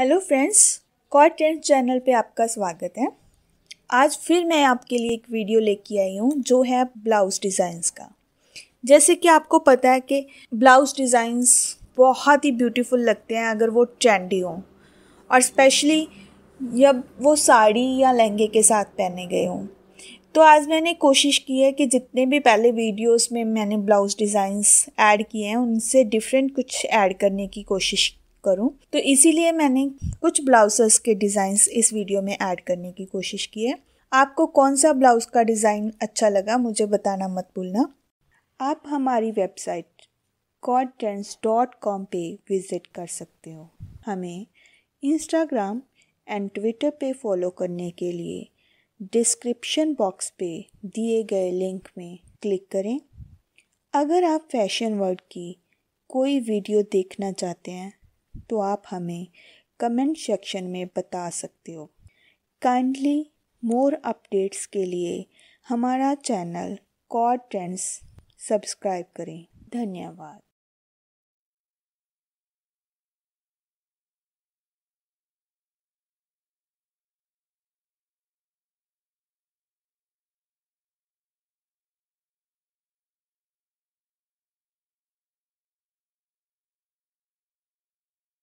hello friends कॉट trend channel पे आपका स्वागत है आज फिर मैं आपके लिए एक वीडियो लेके आई हूँ जो है ब्लाउज़ डिज़ाइंस का जैसे कि आपको पता है कि ब्लाउज़ डिज़ाइंस बहुत ही ब्यूटीफुल लगते हैं अगर वो ट्रेंडी हों और स्पेशली जब वो साड़ी या लहंगे के साथ पहने गए हों तो आज मैंने कोशिश की है कि जितने भी पहले वीडियोस में मैंने ब्लाउज़ डिज़ाइंस ऐड किए हैं उनसे डिफरेंट कुछ ऐड करने की कोशिश करूं तो इसीलिए मैंने कुछ ब्लाउजेस के डिज़ाइंस इस वीडियो में ऐड करने की कोशिश की है आपको कौन सा ब्लाउज़ का डिज़ाइन अच्छा लगा मुझे बताना मत भूलना आप हमारी website contents trends dot com पर विज़िट कर सकते हो हमें इंस्टाग्राम एंड ट्विटर पे फॉलो करने के लिए डिस्क्रिप्शन बॉक्स पे दिए गए लिंक में क्लिक करें अगर आप फैशन वर्ल्ड की कोई वीडियो देखना चाहते हैं तो आप हमें कमेंट सेक्शन में बता सकते हो काइंडली मोर अपडेट्स के लिए हमारा चैनल कॉड ट्रेंड्स सब्सक्राइब करें धन्यवाद